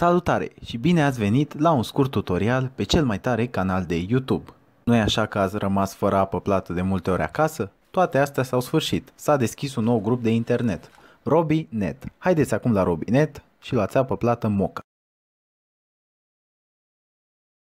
Salutare și bine ați venit la un scurt tutorial pe cel mai tare canal de YouTube. nu e așa că ați rămas fără apă plată de multe ori acasă? Toate astea s-au sfârșit, s-a deschis un nou grup de internet, Robi.net. Haideți acum la Robi.net și luați apă plată moca.